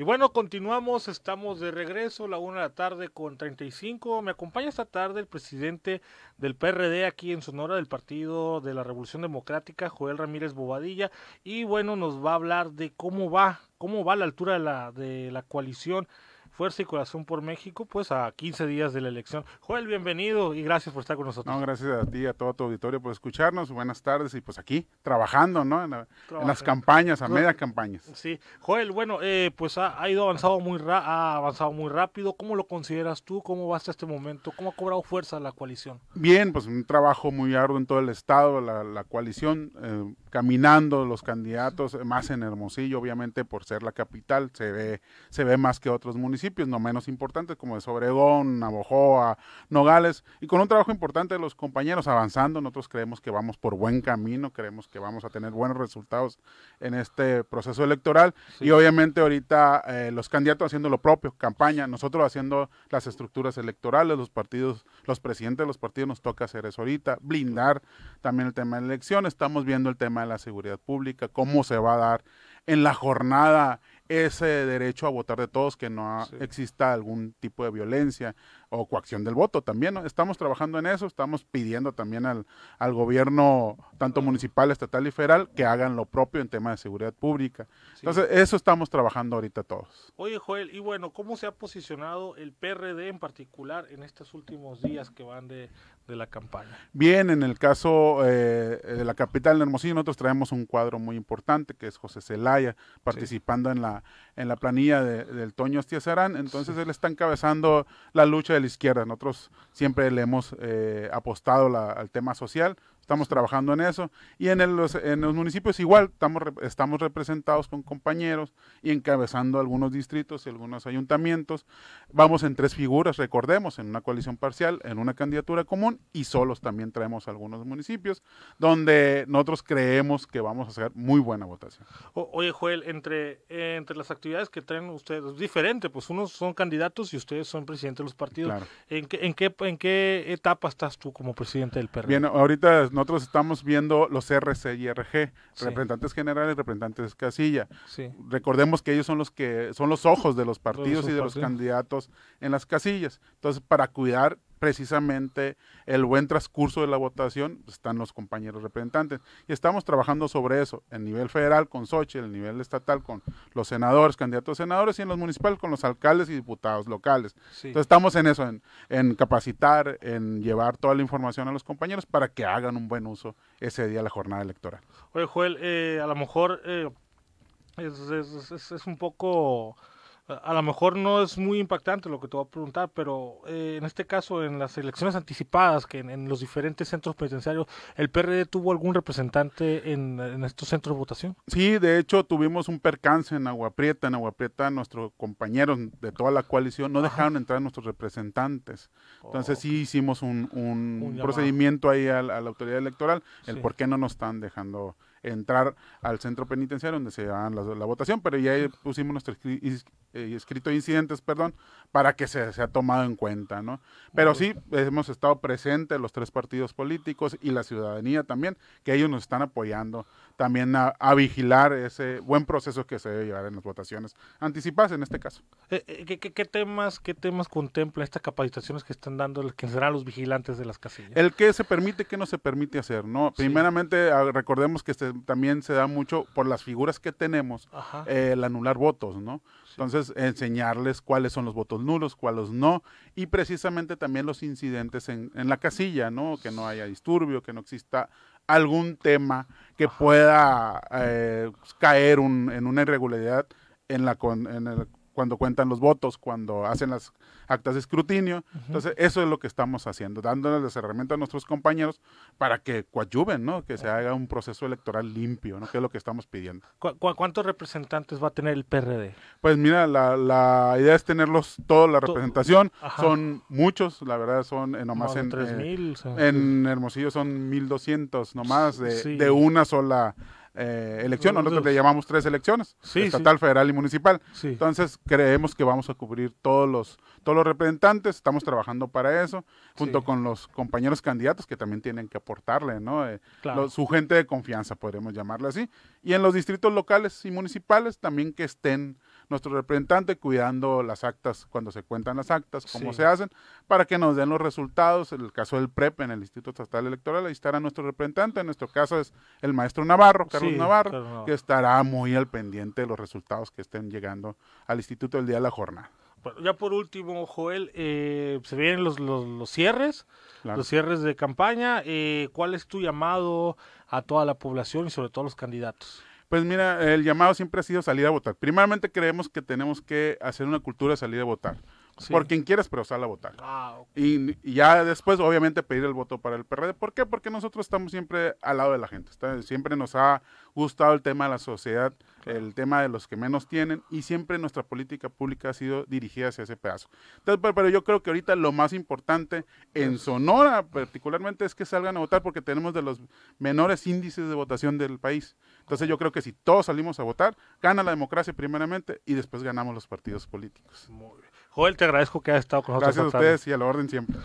Y bueno, continuamos, estamos de regreso, la una de la tarde con 35. Me acompaña esta tarde el presidente del PRD aquí en Sonora, del Partido de la Revolución Democrática, Joel Ramírez Bobadilla. Y bueno, nos va a hablar de cómo va, cómo va la altura de la, de la coalición Fuerza y Corazón por México, pues a 15 días de la elección. Joel, bienvenido y gracias por estar con nosotros. No, gracias a ti, a todo tu auditorio por escucharnos. Buenas tardes y pues aquí trabajando, ¿no? En, las campañas, a media campaña. campañas. Sí, Joel, bueno, eh, pues ha, ido avanzado muy ha avanzado muy rápido. ¿Cómo lo consideras tú? ¿Cómo va hasta este momento? ¿Cómo ha cobrado fuerza la coalición? Bien, pues un trabajo muy arduo en todo el estado, la, coalición eh, caminando los candidatos, eh, más en Hermosillo, obviamente por ser la capital, se ve, se ve más que otros municipios no menos importantes como de Sobregón, Navojoa, Nogales, y con un trabajo importante de los compañeros avanzando, nosotros creemos que vamos por buen camino, creemos que vamos a tener buenos resultados en este proceso electoral y obviamente ahorita eh, los candidatos haciendo lo propio, campaña, nosotros haciendo las estructuras electorales, los partidos, los presidentes de los partidos nos toca hacer eso ahorita, blindar también el tema de la elección, estamos viendo el tema de la seguridad pública, cómo se va a dar en la jornada ese derecho a votar de todos, que no exista algún tipo de violencia, o coacción del voto también, Estamos trabajando en eso, estamos pidiendo también al, al gobierno, tanto municipal, estatal y federal, que hagan lo propio en tema de seguridad pública. Entonces, eso estamos trabajando ahorita todos. Oye, Joel, y bueno, ¿cómo se ha posicionado el PRD en particular en estos últimos días que van de, de la campaña? Bien, en el caso eh, de la capital de Hermosillo, nosotros traemos un cuadro muy importante que es José Celaya, participando en, la, en la planilla de, del Toño Astiazarán. Entonces, él está encabezando la lucha de la izquierda. Nosotros siempre le hemos eh, apostado al tema social, Estamos trabajando en eso. Y en, los, en los municipios igual, estamos, estamos representados con compañeros y encabezando algunos distritos y algunos ayuntamientos. Vamos en tres figuras, recordemos, en una coalición parcial, en una candidatura común y solos también traemos algunos municipios donde nosotros creemos que vamos a hacer muy buena votación. oye, Joel, entre, entre las actividades que traen ustedes, diferente, pues unos son candidatos y ustedes son presidentes de los partidos. ¿En, qué, en, qué, ¿En qué etapa estás tú como presidente del PRM? Bien, ahorita nosotros estamos viendo los RC y RG, representantes generales, representantes casilla. Recordemos que ellos son los que son los ojos de los partidos y de los candidatos en las casillas. Entonces, para cuidar precisamente el buen transcurso de la votación, pues, están los compañeros representantes. Y estamos trabajando sobre eso, en nivel federal con Sochi, en nivel estatal con los senadores, candidatos a senadores, y en los municipales con los alcaldes y diputados locales. Entonces estamos en eso, en, capacitar, en llevar toda la información a los compañeros para que hagan un buen uso ese día de la jornada electoral. Oye, Joel, eh, a lo mejor eh, es, un poco a lo mejor no es muy impactante lo que te voy a preguntar, pero eh, en este caso, en las elecciones anticipadas, que en, los diferentes centros penitenciarios, ¿el PRD tuvo algún representante en, estos centros de votación? Sí, de hecho tuvimos un percance en Aguaprieta. En Aguaprieta nuestros compañeros de toda la coalición no dejaron entrar a nuestros representantes. Entonces sí hicimos un, procedimiento ahí a, la autoridad electoral, el por qué no nos están dejando entrar al centro penitenciario donde se dan la, votación, pero ya pusimos nuestro eh, escrito de incidentes, perdón, para que se sea tomado en cuenta, ¿no? Pero sí, hemos estado presentes los tres partidos políticos y la ciudadanía también, que ellos nos están apoyando también a, vigilar ese buen proceso que se debe llevar en las votaciones anticipadas en este caso. Eh, eh, ¿Qué, temas, qué temas contempla estas capacitaciones que están dando, que serán los vigilantes de las casillas? El que se permite, qué no se permite hacer, ¿no? Primeramente, recordemos que este también se da mucho por las figuras que tenemos el anular votos, ¿no? Entonces, enseñarles cuáles son los votos nulos, cuáles no, y precisamente también los incidentes en, la casilla, ¿no? Que no haya disturbio, que no exista algún tema que pueda eh, caer en una irregularidad en la, en cuando cuentan los votos, cuando hacen las actas de escrutinio. Entonces, eso es lo que estamos haciendo, dándoles las herramientas a nuestros compañeros para que coadyuven, ¿no? Que se haga un proceso electoral limpio, ¿no? Que es lo que estamos pidiendo. cuántos representantes va a tener el PRD? Pues mira, la, idea es tenerlos todos, la representación. Son muchos, la verdad, son en nomás en, eh, en Hermosillo son 1.200 nomás de, de una sola eh, elección. Nosotros le llamamos tres elecciones, estatal, federal y municipal. Entonces creemos que vamos a cubrir todos los, todos los representantes, estamos trabajando para eso, junto con los compañeros candidatos que también tienen que aportarle, ¿no? Eh, su gente de confianza, podríamos llamarlo así. Y en los distritos locales y municipales también que estén nuestro representante cuidando las actas, cuando se cuentan las actas, cómo se hacen, para que nos den los resultados. En el caso del PREP, e en el Instituto Estatal Electoral, ahí estará nuestro representante. En nuestro caso es el maestro Navarro, Carlos Navarro, que estará muy al pendiente de los resultados que estén llegando al Instituto el día de la jornada. ya por último, Joel, eh, se vienen los, los, cierres, los cierres de campaña. Eh, ¿Cuál es tu llamado a toda la población y sobre todo a los candidatos? Pues mira, el llamado siempre ha sido salir a votar. Primeramente creemos que tenemos que hacer una cultura de salir a votar. Por quien quieras, pero sal a votar. Ah, y, ya después, obviamente, pedir el voto para el PRD. ¿Por qué? Porque nosotros estamos siempre al lado de la gente. siempre nos ha gustado el tema de la sociedad, el tema de los que menos tienen, y siempre nuestra política pública ha sido dirigida hacia ese pedazo. pero, pero yo creo que ahorita lo más importante en Sonora, particularmente, es que salgan a votar porque tenemos de los menores índices de votación del país. Entonces yo creo que si todos salimos a votar, gana la democracia primeramente y después ganamos los partidos políticos. Muy bien. Joel, te agradezco que hayas estado con nosotros. Gracias a ustedes y a la orden siempre.